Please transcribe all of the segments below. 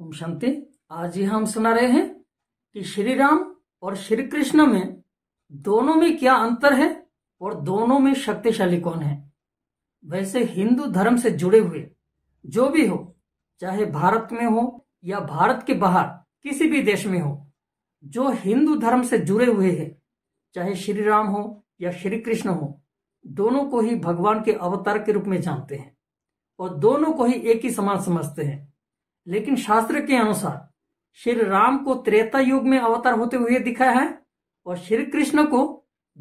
ओम शांति आज ही हम सुना रहे हैं कि श्री राम और श्री कृष्ण में दोनों में क्या अंतर है और दोनों में शक्तिशाली कौन है वैसे हिंदू धर्म से जुड़े हुए जो भी हो चाहे भारत में हो या भारत के बाहर किसी भी देश में हो जो हिंदू धर्म से जुड़े हुए हैं चाहे श्री राम हो या श्री कृष्ण हो दोनों को ही भगवान के अवतार के रूप में जानते हैं और दोनों को ही एक ही समान समझते हैं लेकिन शास्त्र के अनुसार श्री राम को त्रेता युग में अवतार होते हुए दिखाया है और श्री कृष्ण को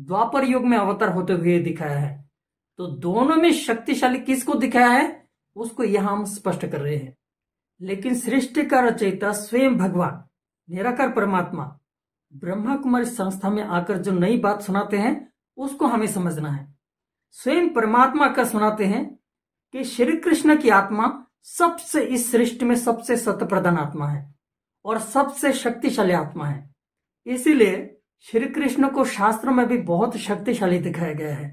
द्वापर युग में अवतार होते हुए दिखाया है तो दोनों में शक्तिशाली किसको दिखाया है उसको यह हम स्पष्ट कर रहे हैं लेकिन सृष्टि का रचयिता स्वयं भगवान निराकर परमात्मा ब्रह्मा कुमारी संस्था में आकर जो नई बात सुनाते हैं उसको हमें समझना है स्वयं परमात्मा का सुनाते हैं कि श्री कृष्ण की आत्मा सबसे इस सृष्टि में सबसे प्रधान आत्मा है और सबसे शक्तिशाली आत्मा है इसीलिए श्री कृष्ण को शास्त्र में भी बहुत शक्तिशाली दिखाया गया है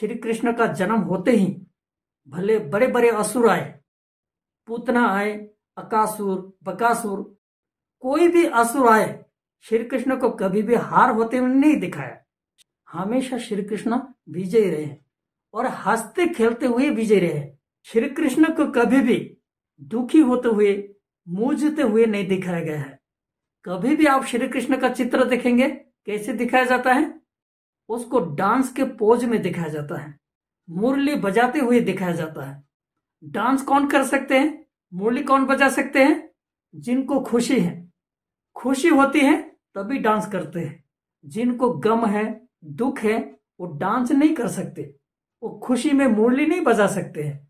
श्री कृष्ण का जन्म होते ही भले बड़े बड़े असुर आए पूतना आए अकासुर बकासुर कोई भी असुर आए श्री कृष्ण को कभी भी हार होते हुए नहीं दिखाया हमेशा श्री कृष्ण विजयी रहे और हंसते खेलते हुए विजयी रहे श्री कृष्ण को कभी भी दुखी होते हुए मूझते हुए नहीं दिखाया गया है कभी भी आप श्री कृष्ण का चित्र देखेंगे कैसे दिखाया जाता है उसको डांस के पोज में दिखाया जाता है मुरली बजाते हुए दिखाया जाता है डांस कौन कर सकते हैं मुरली कौन बजा सकते हैं जिनको खुशी है खुशी होती है तभी डांस करते हैं जिनको गम है दुख है वो डांस नहीं कर सकते वो खुशी में मुरली नहीं बजा सकते हैं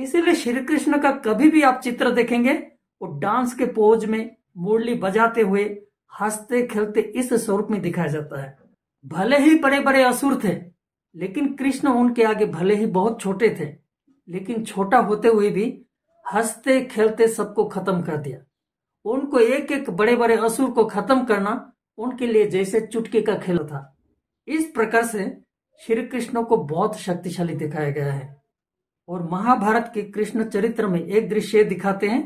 इसीलिए श्री कृष्ण का कभी भी आप चित्र देखेंगे वो डांस के पोज में मुरली बजाते हुए हंसते खेलते इस स्वरूप में दिखाया जाता है भले ही बड़े बड़े असुर थे लेकिन कृष्ण उनके आगे भले ही बहुत छोटे थे लेकिन छोटा होते हुए भी हंसते खेलते सबको खत्म कर दिया उनको एक एक बड़े बड़े असुर को खत्म करना उनके लिए जैसे चुटके का खेल था इस प्रकार से श्री कृष्ण को बहुत शक्तिशाली दिखाया गया है और महाभारत के कृष्ण चरित्र में एक दृश्य दिखाते हैं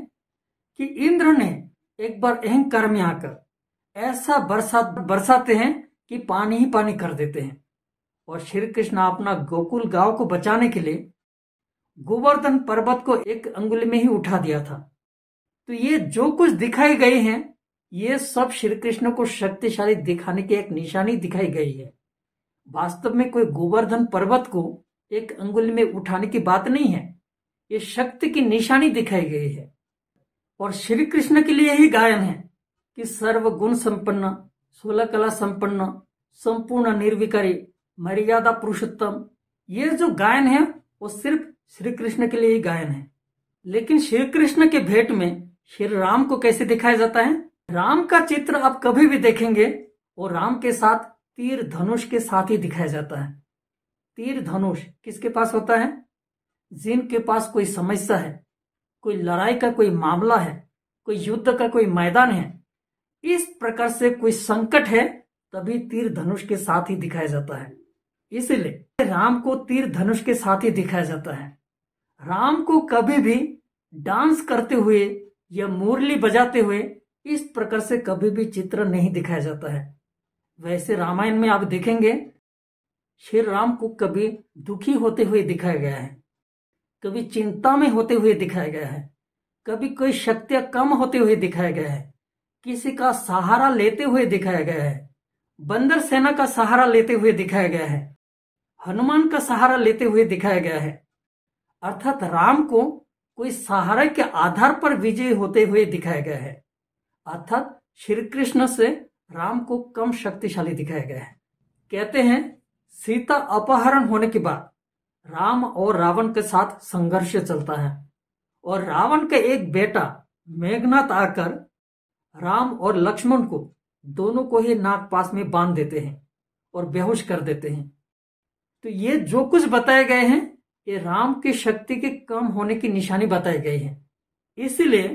कि इंद्र ने एक बार अहंकार में आकर ऐसा बरसा बरसाते हैं कि पानी ही पानी कर देते हैं और श्री कृष्ण अपना गोकुल गांव को बचाने के लिए गोवर्धन पर्वत को एक अंगुल में ही उठा दिया था तो ये जो कुछ दिखाए गए हैं ये सब श्री कृष्ण को शक्तिशाली दिखाने की एक निशानी दिखाई गई है वास्तव में कोई गोवर्धन पर्वत को एक अंगुल में उठाने की बात नहीं है ये शक्ति की निशानी दिखाई गई है और श्री कृष्ण के लिए ही गायन है कि सर्व गुण संपन्न सोलह कला संपन्न संपूर्ण निर्विकारी मर्यादा पुरुषोत्तम ये जो गायन है वो सिर्फ श्री कृष्ण के लिए ही गायन है लेकिन श्री कृष्ण के भेंट में श्री राम को कैसे दिखाया जाता है राम का चित्र आप कभी भी देखेंगे और राम के साथ तीर धनुष के साथ ही दिखाया जाता है तीर धनुष किसके पास होता है जिनके पास कोई समस्या है कोई लड़ाई का कोई मामला है कोई युद्ध का कोई मैदान है इस प्रकार से कोई संकट है तभी तीर धनुष के साथ ही दिखाया जाता है इसलिए राम को तीर धनुष के साथ ही दिखाया जाता है राम को कभी भी डांस करते हुए या मुरली बजाते हुए इस प्रकार से कभी भी चित्र नहीं दिखाया जाता है वैसे रामायण में आप देखेंगे श्री राम को कभी दुखी होते हुए दिखाया गया है कभी चिंता में होते हुए दिखाया गया है कभी कोई शक्तियां कम होते हुए दिखाया गया है किसी का सहारा लेते हुए दिखाया गया है बंदर सेना का सहारा लेते हुए दिखाया गया है हनुमान का सहारा लेते हुए दिखाया गया है अर्थात राम को कोई सहारा के आधार पर विजय होते हुए दिखाया गया है अर्थात श्री कृष्ण से राम को कम शक्तिशाली दिखाया गया है कहते हैं सीता अपहरण होने के बाद राम और रावण के साथ संघर्ष चलता है और रावण का एक बेटा मेघनाथ आकर राम और लक्ष्मण को दोनों को ही नाक पास में बांध देते हैं और बेहोश कर देते हैं तो ये जो कुछ बताए गए हैं ये राम की शक्ति के कम होने की निशानी बताई गई है इसलिए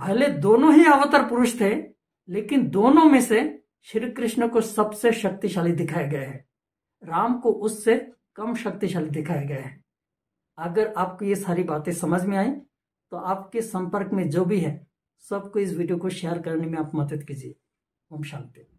भले दोनों ही अवतार पुरुष थे लेकिन दोनों में से श्री कृष्ण को सबसे शक्तिशाली दिखाया गया है राम को उससे कम शक्तिशाली दिखाया गया है अगर आपको ये सारी बातें समझ में आए तो आपके संपर्क में जो भी है सबको इस वीडियो को शेयर करने में आप मदद कीजिए ओम शांति